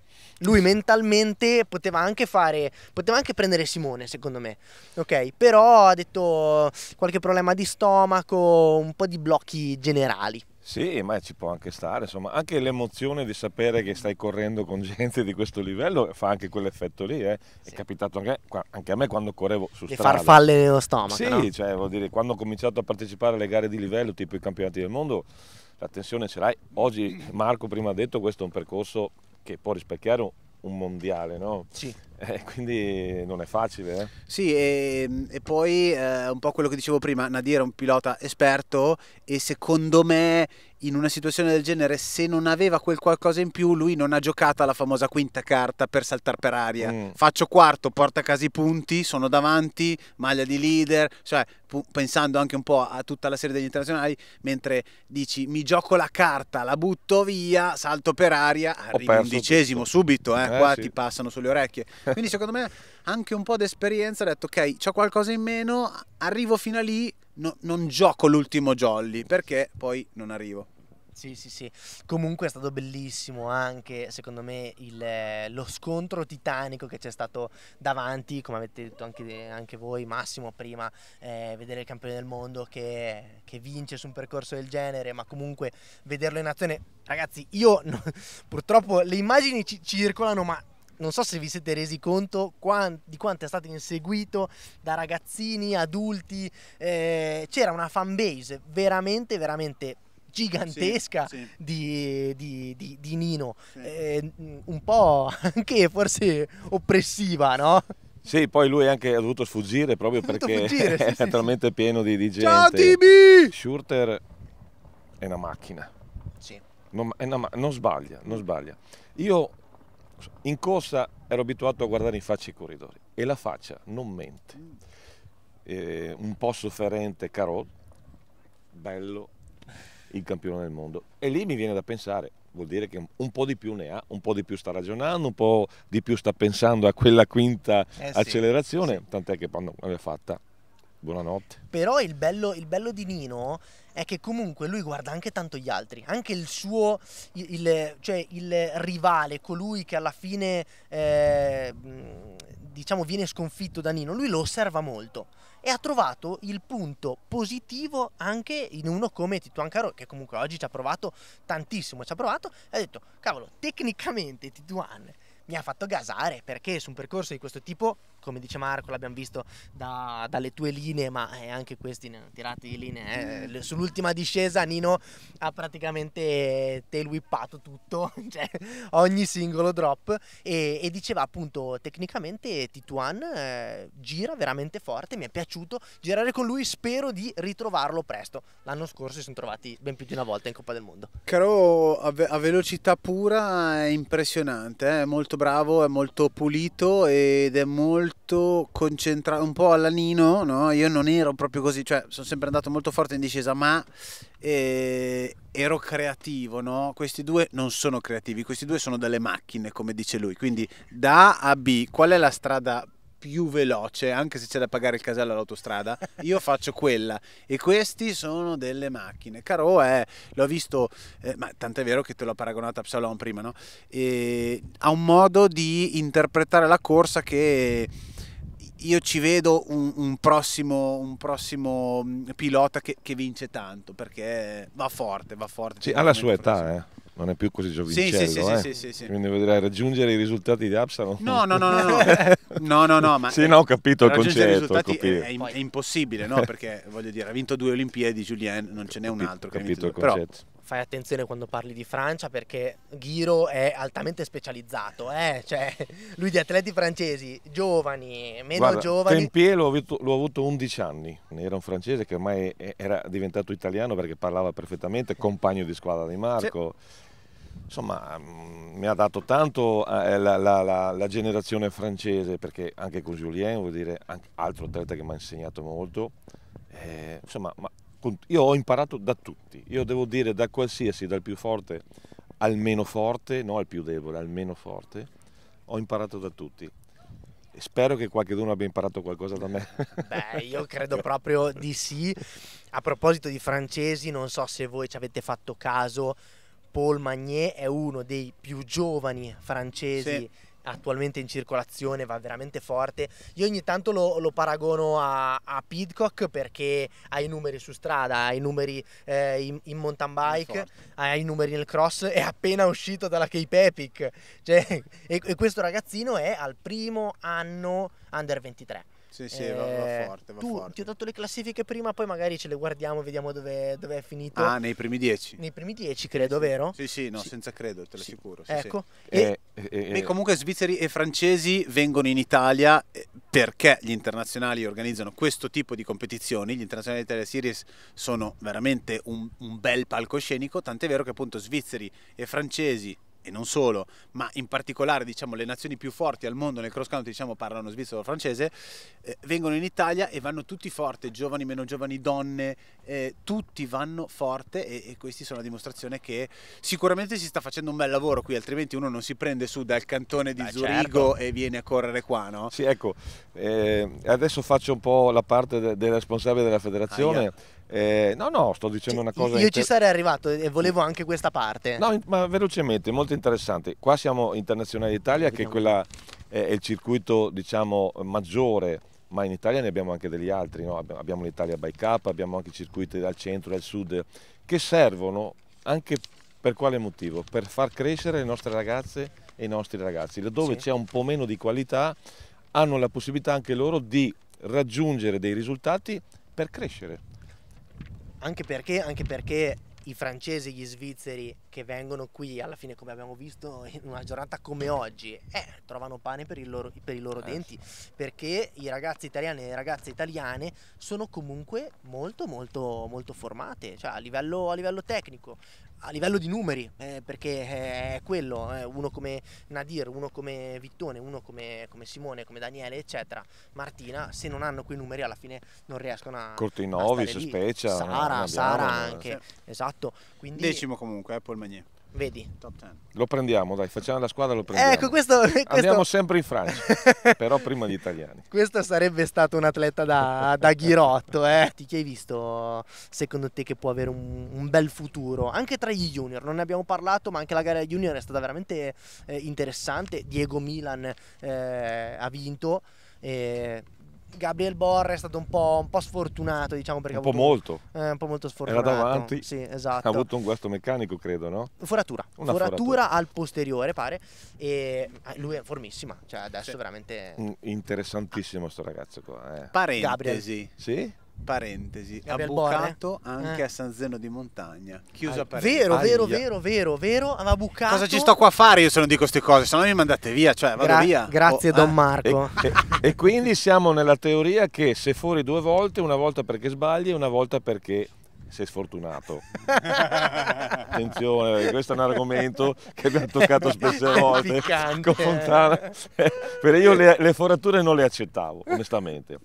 S2: lui mentalmente poteva anche fare, poteva anche prendere Simone, secondo me, ok? Però ha detto qualche problema di stomaco, un po' di blocchi generali.
S1: Sì, ma ci può anche stare, insomma, anche l'emozione di sapere che stai correndo con gente di questo livello fa anche quell'effetto lì, eh. sì. è capitato anche, anche, a me quando correvo su le strada. Le farfalle nello stomaco. Sì, no? cioè, vuol dire, quando ho cominciato a partecipare alle gare di livello, tipo i campionati del mondo, la tensione ce l'hai. Oggi Marco prima ha detto questo è un percorso che può rispecchiare un, un mondiale, no? Sì. Eh, quindi non è facile. Eh?
S3: Sì, e, ehm, e poi eh, un po' quello che dicevo prima, Nadir è un pilota esperto e secondo me in una situazione del genere, se non aveva quel qualcosa in più, lui non ha giocato la famosa quinta carta per saltare per aria. Mm. Faccio quarto, porta a casa i punti, sono davanti, maglia di leader, cioè pu- pensando anche un po' a tutta la serie degli internazionali, mentre dici mi gioco la carta, la butto via, salto per aria, arrivi undicesimo tutto. subito, eh, eh, qua sì. ti passano sulle orecchie. Quindi secondo me anche un po' d'esperienza, ho detto ok, ho qualcosa in meno, arrivo fino a lì, no, non gioco l'ultimo jolly perché poi non arrivo. Sì,
S2: sì, sì. Comunque è stato bellissimo anche, secondo me, il, eh, lo scontro titanico che c'è stato davanti, come avete detto anche, anche voi, Massimo, prima, eh, vedere il campione del mondo che, che, vince su un percorso del genere, ma comunque vederlo in azione. Ragazzi, io no, purtroppo le immagini ci, ci circolano, ma non so se vi siete resi conto quant- di quanto è stato inseguito da ragazzini, adulti, eh, c'era una fanbase veramente, veramente gigantesca sì, sì. Di, di, di, Nino, sì. eh, un po' anche forse oppressiva,
S1: no? Sì, poi lui anche ha dovuto sfuggire proprio dovuto perché fuggire, è talmente pieno di, gente. Ciao Tibi! Shooter è una macchina. Non, una, non, sbaglia, non sbaglia. Io in corsa ero abituato a guardare in faccia i corridori e la faccia non mente. Eh, un po' sofferente Carol, bello, il campione del mondo. E lì mi viene da pensare, vuol dire che un po' di più ne ha, un po' di più sta ragionando, un po' di più sta pensando a quella quinta eh accelerazione, sì. tant'è che quando l'aveva fatta, buonanotte.
S2: Però il bello, il bello di Nino è che comunque lui guarda anche tanto gli altri, anche il suo, il, cioè il rivale, colui che alla fine eh, diciamo viene sconfitto da Nino, lui lo osserva molto e ha trovato il punto positivo anche in uno come Tituan Caro, che comunque oggi ci ha provato tantissimo, ci ha provato e ha detto, cavolo, tecnicamente Tituan mi ha fatto gasare perché su un percorso di questo tipo come dice Marco, l'abbiamo visto da, dalle tue linee, ma eh, anche questi ne hanno tirati di linee. Eh. Sull'ultima discesa Nino ha praticamente eh, tail whippato tutto, cioè ogni singolo drop. E, e diceva appunto, tecnicamente Tituan eh, gira veramente forte, mi è piaciuto girare con lui, spero di ritrovarlo presto. L'anno scorso si sono trovati ben più di una volta in Coppa del Mondo.
S3: Caro, a, ve- a velocità pura è impressionante, eh, è molto bravo, è molto pulito ed è molto molto concentrato, un po' all'anino, no? Io non ero proprio così, cioè sono sempre andato molto forte in discesa, ma eh, ero creativo, no? Questi due non sono creativi, questi due sono delle macchine, come dice lui. Quindi da A a B, qual è la strada più veloce, anche se c'è da pagare il casello all'autostrada, io faccio quella. E questi sono delle macchine. Caro è, eh, l'ho visto, eh, ma tant'è vero che te l'ho paragonato a Psalon prima, no? E ha un modo di interpretare la corsa che io ci vedo un, un, prossimo, un prossimo, mm, pilota che, che, vince tanto perché va forte, va forte. Sì, alla sua
S1: età, eh non è più così giovincello. Sì, sì, sì, eh? sì, sì, sì, Quindi vedrai raggiungere i risultati di Absalom. No, no, no, no, no, no, no, no ma sì, no, ho capito il concetto. Ho capito. È, è, impossibile, no?
S3: Perché voglio dire, ha vinto due Olimpiadi, Julien, non ce n'è un altro. Ho capito il concetto. Però,
S2: fai attenzione quando parli di Francia perché Ghiro è altamente specializzato, eh? cioè, lui di atleti francesi, giovani,
S1: meno Guarda, giovani. Tempier l'ho avuto, l'ho avuto 11 anni, era un francese che ormai era diventato italiano perché parlava perfettamente, compagno di squadra di Marco. Sì insomma mm, mi ha dato tanto eh, la, la, la, la generazione francese perché anche con Julien vuol dire altro atleta che mi ha insegnato molto eh, insomma io ho imparato da tutti io devo dire da qualsiasi dal più forte al meno forte no al più debole al meno forte ho imparato da tutti e spero che qualcuno abbia imparato qualcosa da me.
S2: Beh, io credo proprio di sì. A proposito di francesi, non so se voi ci avete fatto caso, Paul Magnier è uno dei più giovani francesi sì. attualmente in circolazione, va veramente forte. Io ogni tanto lo, lo paragono a, a, Pidcock perché ha i numeri su strada, ha i numeri eh, in, in, mountain bike, ha i numeri nel cross, è appena uscito dalla Cape Epic. Cioè, e, e questo ragazzino è al primo anno under 23 sì, sì, eh, va, va, eh, forte, va tu, forte. Ti ho dato le classifiche prima, poi magari ce le guardiamo, e vediamo dove, dove è finito. Ah,
S3: nei primi dieci.
S2: Nei primi dieci, credo, sì, vero? Sì, sì,
S3: no, sì. senza credo,
S2: te lo sì. assicuro. ecco. E, e, eh, eh, e, beh,
S3: comunque svizzeri e francesi vengono in Italia perché gli internazionali organizzano questo tipo di competizioni. Gli internazionali Italia Series sono veramente un, un bel palcoscenico, tant'è vero che appunto svizzeri e francesi e non solo, ma in particolare diciamo, le nazioni più forti al mondo nel cross country diciamo, parlano svizzero o francese, eh, vengono in Italia e vanno tutti forte, giovani, meno giovani, donne, eh, tutti vanno forte e, e questi sono la dimostrazione che sicuramente si sta facendo un bel lavoro qui, altrimenti uno non si prende su dal cantone di Beh, Zurigo certo. e
S1: viene a correre qua, no? Sì, ecco, eh, adesso faccio un po' la parte del de responsabile della federazione. Ah, eh, no, no, sto dicendo una cosa. Io inter... ci sarei
S2: arrivato e volevo anche questa parte.
S1: No, in... ma velocemente, molto interessante. Qua siamo Internazionale Italia, che quella, è il circuito diciamo maggiore, ma in Italia ne abbiamo anche degli altri. No? Abbiamo l'Italia by Cup, abbiamo anche i circuiti dal centro e dal sud che servono anche per quale motivo? Per far crescere le nostre ragazze e i nostri ragazzi. Laddove sì. c'è un po' meno di qualità, hanno la possibilità anche loro di raggiungere dei risultati per crescere.
S2: Anche perché, anche perché i francesi e gli svizzeri che vengono qui alla fine come abbiamo visto in una giornata come oggi eh, trovano pane per, loro, per i loro eh, denti perché i ragazzi italiani e le ragazze italiane sono comunque molto molto molto formate cioè a livello, a livello tecnico a livello di numeri, eh, perché eh, è quello, eh, uno come Nadir, uno come Vittone, uno come, come, Simone, come Daniele, eccetera, Martina, se non hanno quei numeri alla fine non riescono a... Cortinovi, su Specia. Sara,
S1: eh, Sara eh, anche,
S3: sì. esatto. Quindi, Decimo comunque, eh, Paul Germany.
S2: Vedi.
S1: Lo prendiamo, dai, facciamo la squadra, lo prendiamo. Ecco, questo, questo... Andiamo sempre in Francia, però prima gli italiani.
S2: Questo sarebbe stato un atleta da, da ghirotto, eh. Chi hai visto, secondo te, che può avere un, un, bel futuro? Anche tra gli junior, non ne abbiamo parlato, ma anche la gara junior è stata veramente eh, interessante. Diego Milan eh, ha vinto. Eh, Gabriel Borre è stato un po', un po sfortunato, diciamo perché un po' molto. Eh, un po' molto sfortunato. Era davanti. Sì, esatto. Ha avuto
S1: un guasto meccanico, credo, no? Foratura. Una foratura, foratura.
S2: al posteriore, pare. E ah, lui è formissima, cioè adesso sì. veramente
S1: mm, interessantissimo sto ragazzo qua, eh. Parentesi. Gabriel. Sì? parentesi, ha bucato
S2: anche
S3: eh. a San Zeno di Montagna. Chiusa ah, parentesi. Vero, vero, vero,
S2: vero, vero, aveva bucato. Cosa ci sto
S3: qua
S1: a fare io se non dico queste cose? Se no mi mandate via, cioè vado Gra- via. Grazie oh, Don eh. Marco. E, e, e quindi siamo nella teoria che se fuori due volte, una volta perché sbagli e una volta perché sei sfortunato. Attenzione, questo è un argomento che abbiamo toccato spesse volte Piccante. con io le, le, forature non le accettavo, onestamente.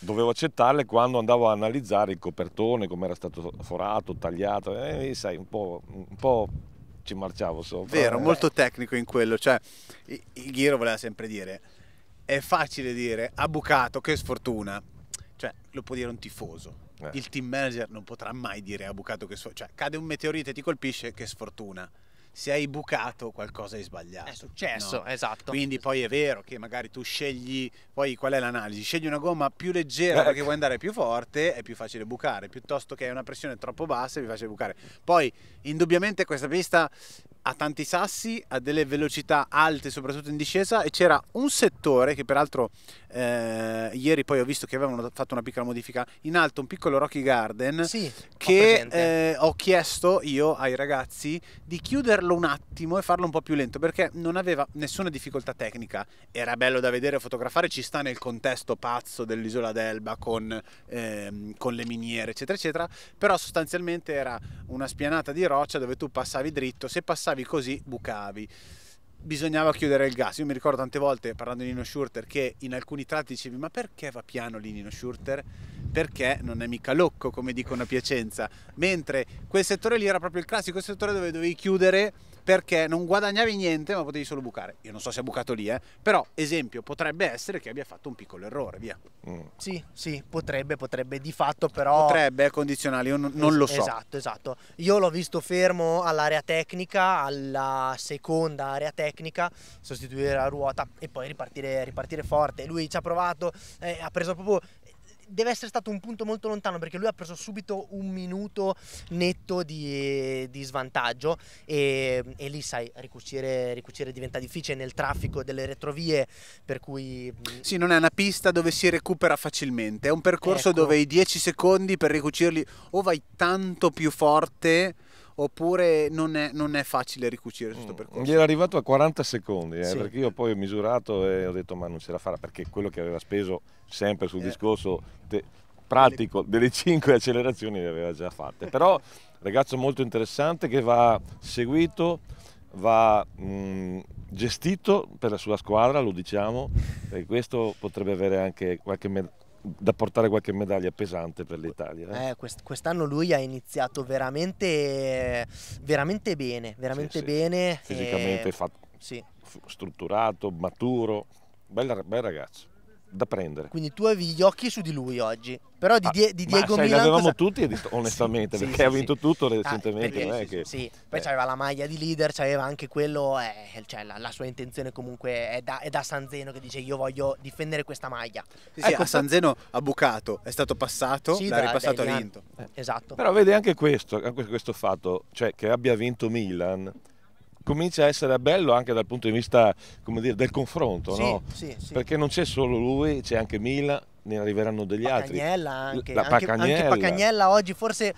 S1: Dovevo accettarle quando andavo a analizzare il copertone, come era stato forato, tagliato, e eh, sai, un po', un po' ci marciavo sopra. Vero, molto
S3: tecnico in quello, cioè il Ghiro voleva sempre dire è facile dire ha bucato, che sfortuna. Cioè, lo può dire un tifoso, eh. il team manager non potrà mai dire a Bucato che... So- cioè, cade un meteorite e ti colpisce, che sfortuna se hai bucato qualcosa hai sbagliato. È successo, no? esatto. Quindi poi è vero che magari tu scegli, poi qual è l'analisi? Scegli una gomma più leggera eh. perché vuoi andare più forte, è più facile bucare, piuttosto che hai una pressione troppo bassa è più facile bucare. Poi indubbiamente questa pista ha tanti sassi, ha delle velocità alte soprattutto in discesa e c'era un settore che peraltro eh, ieri poi ho visto che avevano fatto una piccola modifica in alto, un piccolo Rocky Garden sì, che ho, eh, ho chiesto io ai ragazzi di chiuderlo farlo un attimo e farlo un po' più lento perché non aveva nessuna difficoltà tecnica. Era bello da vedere, fotografare, ci sta nel contesto pazzo dell'isola d'Elba con, ehm, con le miniere, eccetera, eccetera. Però sostanzialmente era una spianata di roccia dove tu passavi dritto, se passavi così bucavi bisognava chiudere il gas. Io mi ricordo tante volte parlando di Nino Schurter che in alcuni tratti dicevi ma perché va piano lì Nino Schurter? Perché non è mica locco come dicono a Piacenza. Mentre quel settore lì era proprio il classico settore dove dovevi chiudere perché non guadagnavi niente ma potevi solo bucare. Io non so se ha bucato lì, eh? però esempio potrebbe essere che abbia fatto un piccolo errore, via. Mm.
S2: Sì, sì, potrebbe, potrebbe di fatto però... Potrebbe,
S3: è eh, condizionale, io non, non lo so. Esatto,
S2: esatto. Io l'ho visto fermo all'area tecnica, alla seconda area tecnica, sostituire la ruota e poi ripartire, ripartire forte. Lui ci ha provato, eh, ha preso proprio deve essere stato un punto molto lontano perché lui ha preso subito un minuto netto di, di svantaggio e, e, lì sai ricucire, ricucire, diventa difficile nel traffico delle retrovie per cui mm, sì non è una pista dove si recupera
S3: facilmente è un
S2: percorso ecco. dove i
S3: 10 secondi per ricucirli o vai tanto più forte oppure non è, non è facile ricucire questo mm. percorso? Gli
S1: era arrivato a 40 secondi, eh, sì. perché io poi ho misurato e ho detto ma non ce la farà, perché quello che aveva speso sempre sul eh. discorso te, pratico delle 5 accelerazioni le aveva già fatte, però ragazzo molto interessante che va seguito, va mh, mm, gestito per la sua squadra, lo diciamo, e questo potrebbe avere anche qualche da portare qualche medaglia pesante per l'Italia. Eh?
S2: Eh, quest'anno lui ha iniziato veramente, veramente bene, veramente sì, bene. Fisicamente e... Eh,
S1: fatto, sì. strutturato, maturo, bel, bel ragazzo da prendere.
S2: Quindi tu avevi gli occhi su di lui oggi, però di, ah, di, di Diego sai, Milan... Ma avevamo cosa... tutti onestamente, sì, perché sì, ha vinto ah, sì. tutto recentemente. Ah, perché, che... sì, poi eh. c'aveva la maglia di leader, c'aveva anche quello, eh, cioè, la, la, sua intenzione comunque è da, è da, San Zeno che dice io voglio difendere questa maglia. Sì,
S3: ecco, a San Zeno ha bucato, è stato passato, l'ha da, ripassato e ha vinto. Eh.
S2: Esatto. Però
S1: vedi anche questo, anche questo fatto, cioè che abbia vinto Milan comincia a essere bello anche dal punto di vista dire, del confronto, sì, no? sì, sì. perché non c'è solo lui, c'è anche Mila, ne arriveranno degli Pacagnella altri. Anche, La anche, Pacagnella. anche Pacagnella
S2: oggi forse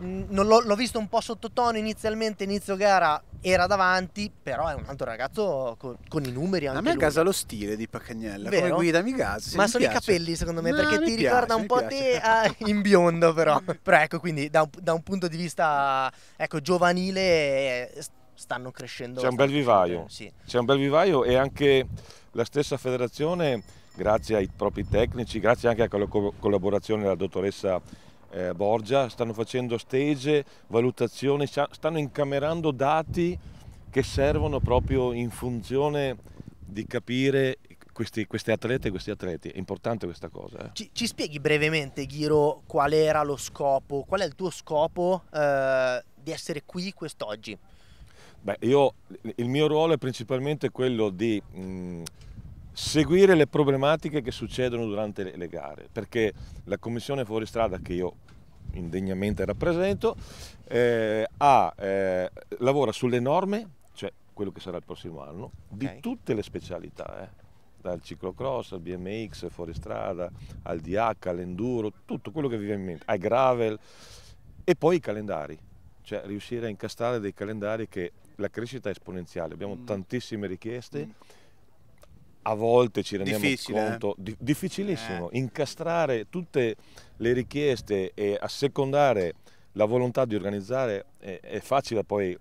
S2: l'ho, visto un po' sottotono inizialmente, inizio gara era davanti, però è un altro ragazzo con, con i numeri anche A me lui. casa lo stile di Pacagnella, Vero? come guida mi casa. Ma mi sono piace. i capelli secondo me, no, perché ti piace, ricorda un po' te ah, in biondo però. però ecco, quindi da un, da un punto di vista ecco, giovanile eh, stanno crescendo. C'è un bel
S1: vivaio, sì. c'è un bel vivaio e anche la stessa federazione, grazie ai propri tecnici, grazie anche alla collaborazione della dottoressa eh, Borgia, stanno facendo stage, valutazioni, stanno incamerando dati che servono proprio in funzione di capire questi, queste atlete e questi atleti. È importante questa cosa. Eh. Ci,
S2: ci, spieghi brevemente, Ghiro, qual era lo scopo, qual è il tuo scopo eh, di essere qui quest'oggi?
S1: Beh, io, il mio ruolo è principalmente quello di mh, seguire le problematiche che succedono durante le, le gare, perché la commissione fuoristrada che io indegnamente rappresento, eh, ha, eh, lavora sulle norme, cioè quello che sarà il prossimo anno, okay. di tutte le specialità, eh, dal ciclocross al BMX, fuoristrada, al DH, all'enduro, tutto quello che vi viene in mente, ai gravel e poi i calendari, cioè riuscire a incastrare dei calendari che la crescita è esponenziale, abbiamo mm. tantissime richieste. Mm. A volte ci rendiamo Difficile, eh? conto, eh? di, difficilissimo, eh. incastrare tutte le richieste e assecondare la volontà di organizzare è, è facile poi,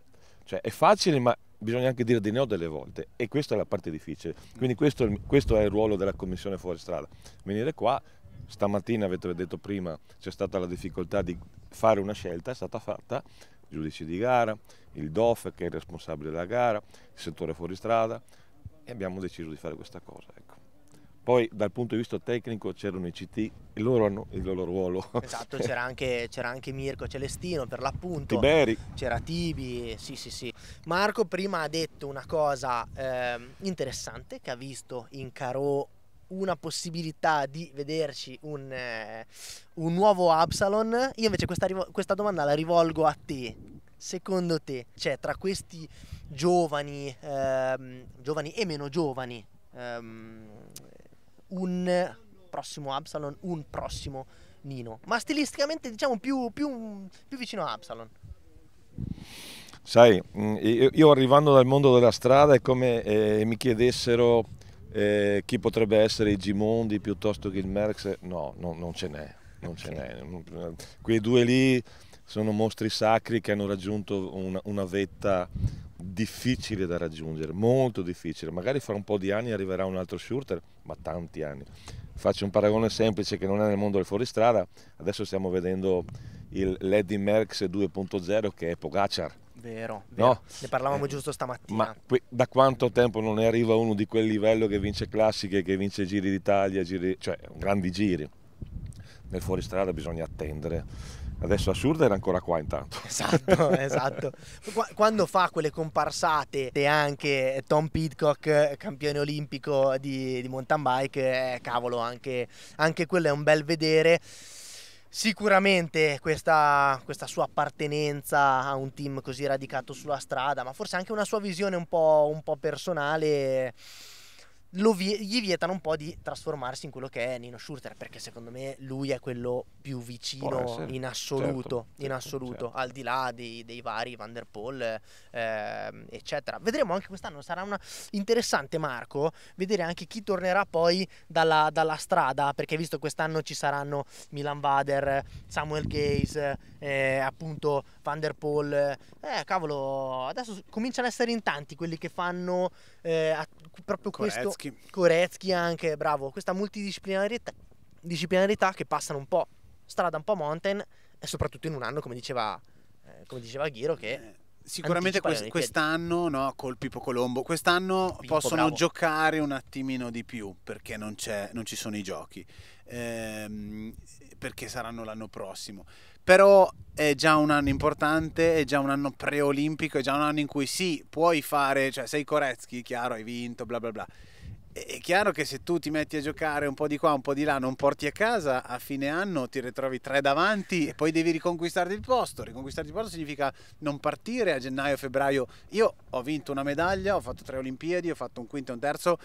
S1: cioè è facile ma bisogna anche dire di no delle volte e questa è la parte difficile. Quindi mm. questo, questo è il ruolo della commissione fuoristrada. Venire qua, stamattina avete detto prima, c'è stata la difficoltà di fare una scelta, è stata fatta, giudici di gara, il DOF che è il responsabile della gara, il settore fuoristrada e abbiamo deciso di fare questa cosa. Ecco. Poi dal punto di vista tecnico c'erano i CT e loro hanno il loro ruolo. Esatto, c'era
S2: anche, anche, Mirko Celestino per l'appunto. Tiberi. C'era Tibi, sì sì sì. Marco prima ha detto una cosa eh, interessante che ha visto in Caro una possibilità di vederci un, eh, un nuovo Absalon. Io invece questa, questa domanda la rivolgo a te secondo te c'è cioè, tra questi giovani, ehm, giovani e meno giovani ehm, un prossimo Absalon, un prossimo Nino, ma stilisticamente diciamo più, più, più vicino a Absalon?
S1: Sai, mm, io arrivando dal mondo della strada è come eh, mi chiedessero eh, chi potrebbe essere i Gimondi piuttosto che il Merckx, no, no non ce n'è, non okay. ce n'è. Quei due lì sono mostri sacri che hanno raggiunto una, una vetta difficile da raggiungere, molto difficile. Magari fra un po' di anni arriverà un altro shooter, ma tanti anni. Faccio un paragone semplice che non è nel mondo del fuoristrada, adesso stiamo vedendo il Lady Merckx 2.0 che è Pogacar. Vero, vero. No? ne parlavamo eh, giusto stamattina. Ma qui, da quanto tempo non ne arriva uno di quel livello che vince classiche, che vince Giri d'Italia, giri, cioè grandi giri? Nel fuoristrada bisogna attendere Adesso Assurda era ancora qua intanto. Esatto, esatto.
S2: Quando fa quelle comparsate e anche Tom Pitcock, campione olimpico di, di mountain bike, eh, cavolo, anche, anche quello è un bel vedere. Sicuramente questa, questa, sua appartenenza a un team così radicato sulla strada, ma forse anche una sua visione un po', un po personale vie- gli vietano un po' di trasformarsi in quello che è Nino Schurter, perché secondo me lui è quello più vicino in assoluto, certo, in certo, assoluto certo. al di là dei, dei, vari Van der Poel, eh, eccetera. Vedremo anche quest'anno, sarà una... interessante Marco vedere anche chi tornerà poi dalla, dalla strada, perché visto quest'anno ci saranno Milan Vader, Samuel Gaze, eh, appunto Van der Poel, eh, cavolo, adesso cominciano ad essere in tanti quelli che fanno eh, proprio Koretsky. questo Koretsky. Koretsky anche, bravo. Questa multidisciplinarietà disciplinarietà che passano un po' strada, un po' mountain e soprattutto in un anno, come diceva, eh, come diceva Ghiro, che... Eh, sicuramente quest- quest'anno,
S3: no, col Pippo Colombo, quest'anno Pippo, possono bravo. giocare un attimino di più perché non, non ci sono i giochi, ehm, perché saranno l'anno prossimo. Però è già un anno importante, è già un anno preolimpico, è già un anno in cui sì, puoi fare, cioè sei Koretsky, chiaro, hai vinto, bla bla bla è chiaro che se tu ti metti a giocare un po' di qua, un po' di là, non porti a casa, a fine anno ti ritrovi tre davanti e poi devi riconquistarti il posto. Riconquistarti il posto significa non partire a gennaio, febbraio. Io ho vinto una medaglia, ho fatto tre Olimpiadi, ho fatto un quinto e un terzo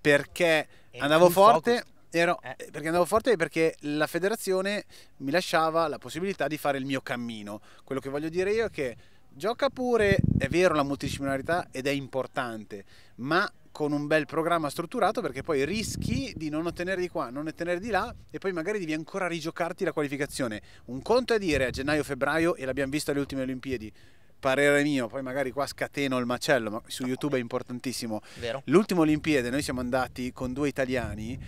S3: perché e andavo forte. Ero, eh. eh. Perché andavo forte perché la federazione mi lasciava la possibilità di fare il mio cammino. Quello che voglio dire io è che gioca pure, è vero la multidisciplinarità ed è importante, ma con un bel programma strutturato perché poi rischi di non ottenere di qua, non ottenere di là e poi magari devi ancora rigiocarti la qualificazione. Un conto è dire a gennaio-febbraio, e l'abbiamo visto alle ultime Olimpiadi, parere mio, poi magari qua scateno il macello, ma su YouTube è importantissimo. L'ultima Olimpiade noi siamo andati con due italiani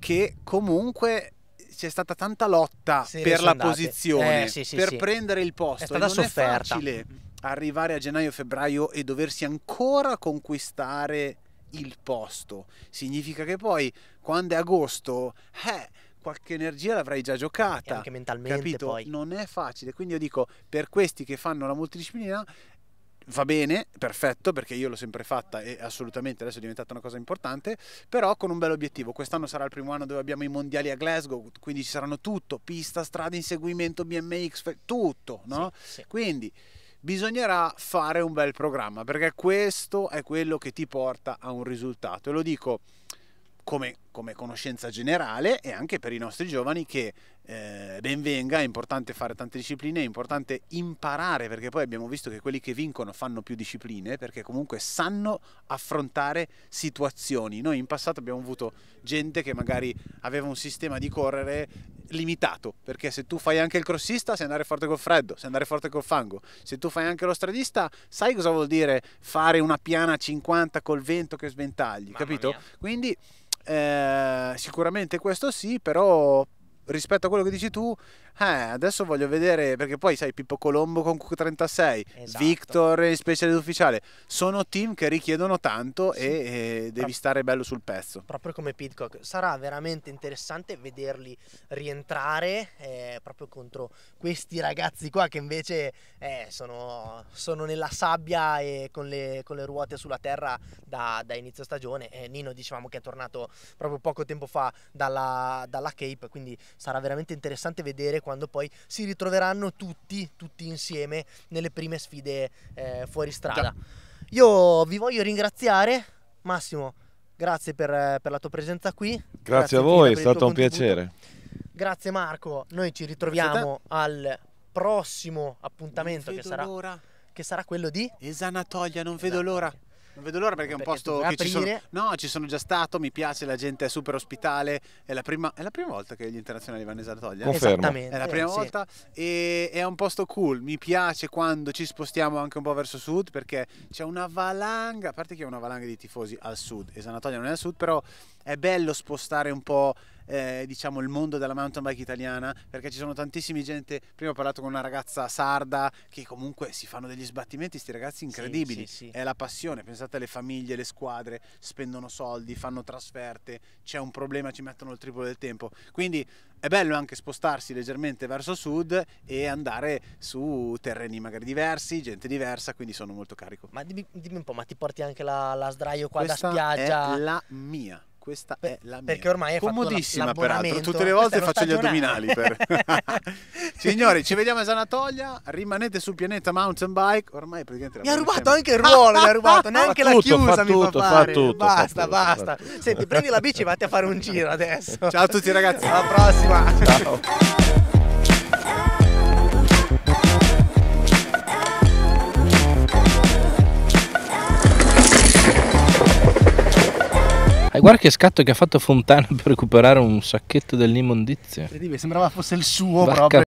S3: che comunque c'è stata tanta lotta sì, per la posizione, eh, sì, sì, per prendere il posto. È stata non sofferta. è facile arrivare a gennaio-febbraio e doversi ancora conquistare il posto. Significa che poi quando è agosto, eh, qualche energia l'avrai già giocata. E anche mentalmente capito? Poi. Non è facile. Quindi io dico, per questi che fanno la multidisciplina, va bene, perfetto, perché io l'ho sempre fatta e assolutamente adesso è diventata una cosa importante, però con un bel obiettivo. Quest'anno sarà il primo anno dove abbiamo i mondiali a Glasgow, quindi ci saranno tutto, pista, strada, inseguimento, BMX, tutto, no? Sì, sì. Quindi bisognerà fare un bel programma perché questo è quello che ti porta a un risultato. E lo dico come come conoscenza generale e anche per i nostri giovani che eh, ben venga, è importante fare tante discipline, è importante imparare perché poi abbiamo visto che quelli che vincono fanno più discipline perché comunque sanno affrontare situazioni. Noi in passato abbiamo avuto gente che magari aveva un sistema di correre limitato perché se tu fai anche il crossista sai andare forte col freddo, sai andare forte col fango, se tu fai anche lo stradista sai cosa vuol dire fare una piana 50 col vento che sventagli, Mamma capito? Mia. Quindi eh, sicuramente questo sì, però rispetto a quello che dici tu, eh, adesso voglio vedere, perché poi sai Pippo Colombo con Q36, esatto. Victor in speciale ufficiale, sono team che richiedono tanto sì. e, e, devi Pro stare bello sul pezzo.
S2: Proprio come Pitcock sarà veramente interessante vederli rientrare eh, proprio contro questi ragazzi qua che invece eh, sono, sono, nella sabbia e con le, con le ruote sulla terra da, da inizio stagione. Eh, Nino dicevamo che è tornato proprio poco tempo fa dalla, dalla Cape, quindi sarà veramente interessante vedere quando poi si ritroveranno tutti, tutti insieme nelle prime sfide eh, fuori strada. Ciao. Io vi voglio ringraziare, Massimo, grazie per, per la tua presenza qui. Grazie, grazie a voi, è stato un piacere. Grazie Marco, noi ci ritroviamo al prossimo appuntamento che sarà, che sarà quello di... Esanatoglia, non vedo l'ora. Non vedo l'ora
S3: perché è un posto che ci sono, no, ci sono già stato, mi piace, la gente è super ospitale, è la prima, è la prima volta che gli internazionali vanno in Sartoglia. Confermo. È la prima eh, volta sì. e è un posto cool, mi piace quando ci spostiamo anche un po' verso sud perché c'è una valanga, a parte che è una valanga di tifosi al sud, Esanatoglia non è al sud, però è bello spostare un po' eh, diciamo, il mondo della mountain bike italiana, perché ci sono tantissimi gente, prima ho parlato con una ragazza sarda che comunque si fanno degli sbattimenti, questi ragazzi incredibili, sì, sì, sì. è la passione, pensate alle famiglie, le squadre, spendono soldi, fanno trasferte, c'è un problema, ci mettono il triplo del tempo, quindi è bello anche spostarsi leggermente verso sud e andare su terreni magari diversi, gente diversa, quindi sono molto carico.
S2: Ma dimmi, dimmi un po', ma ti porti anche la, la sdraio qua Questa da spiaggia? È la mia questa per, è la mia. Perché ormai è comodissima, peraltro.
S3: Tutte le volte faccio gli addominali. Per... Signori, ci vediamo a Sanatolia. Rimanete sul pianeta mountain bike. Ormai praticamente mi ha rubato anche il ruolo, mi ha rubato neanche la chiusa. mi
S1: tutto, fa, fare. tutto. Basta,
S2: fa basta. Tutto. Senti, prendi la bici e vatti a fare un giro adesso. Ciao a tutti, ragazzi. Alla prossima. Ciao.
S1: Eh, guarda che scatto che ha fatto Fontana per recuperare un sacchetto dell'immondizia.
S2: Sembrava fosse il suo Vacca proprio.